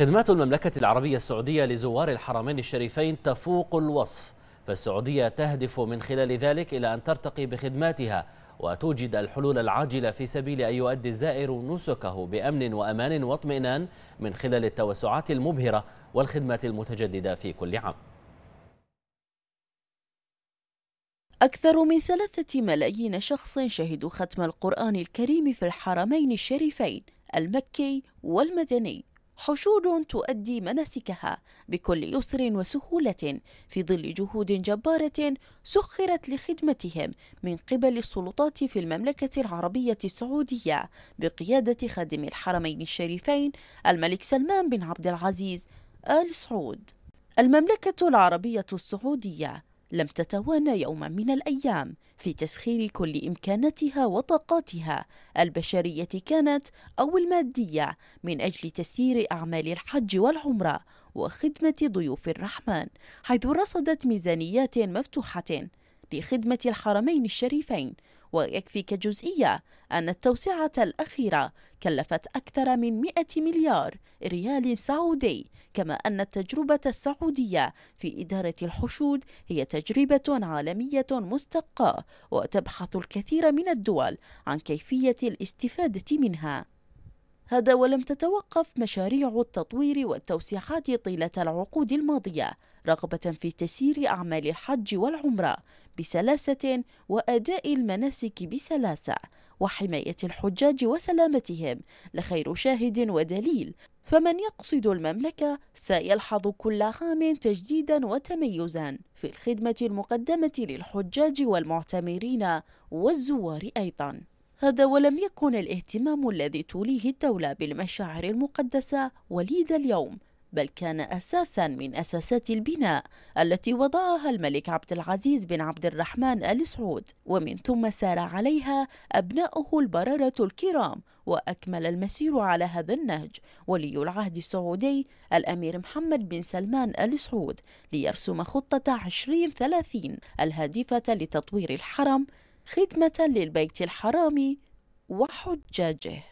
خدمات المملكة العربية السعودية لزوار الحرمين الشريفين تفوق الوصف فالسعودية تهدف من خلال ذلك إلى أن ترتقي بخدماتها وتوجد الحلول العاجلة في سبيل أن يؤدي الزائر نسكه بأمن وأمان واطمئنان من خلال التوسعات المبهرة والخدمات المتجددة في كل عام أكثر من ثلاثة ملايين شخص شهدوا ختم القرآن الكريم في الحرمين الشريفين المكي والمدني حشود تؤدي مناسكها بكل يسر وسهولة في ظل جهود جبارة سخرت لخدمتهم من قبل السلطات في المملكة العربية السعودية بقيادة خادم الحرمين الشريفين الملك سلمان بن عبد العزيز آل سعود المملكة العربية السعودية لم تتوانى يوما من الأيام في تسخير كل إمكاناتها وطاقاتها البشرية كانت أو المادية من أجل تسيير أعمال الحج والعمرة وخدمة ضيوف الرحمن حيث رصدت ميزانيات مفتوحة لخدمة الحرمين الشريفين ويكفي كجزئية أن التوسعة الأخيرة كلفت أكثر من 100 مليار ريال سعودي كما أن التجربة السعودية في إدارة الحشود هي تجربة عالمية مستقاة وتبحث الكثير من الدول عن كيفية الاستفادة منها هذا ولم تتوقف مشاريع التطوير والتوسيعات طيلة العقود الماضية رغبة في تسيير أعمال الحج والعمرة بسلاسة وأداء المناسك بسلاسة وحماية الحجاج وسلامتهم لخير شاهد ودليل فمن يقصد المملكة سيلحظ كل عام تجديدا وتميزا في الخدمة المقدمة للحجاج والمعتمرين والزوار أيضا هذا ولم يكن الاهتمام الذي توليه الدولة بالمشاعر المقدسة وليد اليوم بل كان أساسا من أساسات البناء التي وضعها الملك عبد العزيز بن عبد الرحمن آل سعود ومن ثم سار عليها أبناؤه البررة الكرام وأكمل المسير على هذا النهج ولي العهد السعودي الأمير محمد بن سلمان آل سعود ليرسم خطة 2030 الهادفة لتطوير الحرم خدمة للبيت الحرام وحجاجه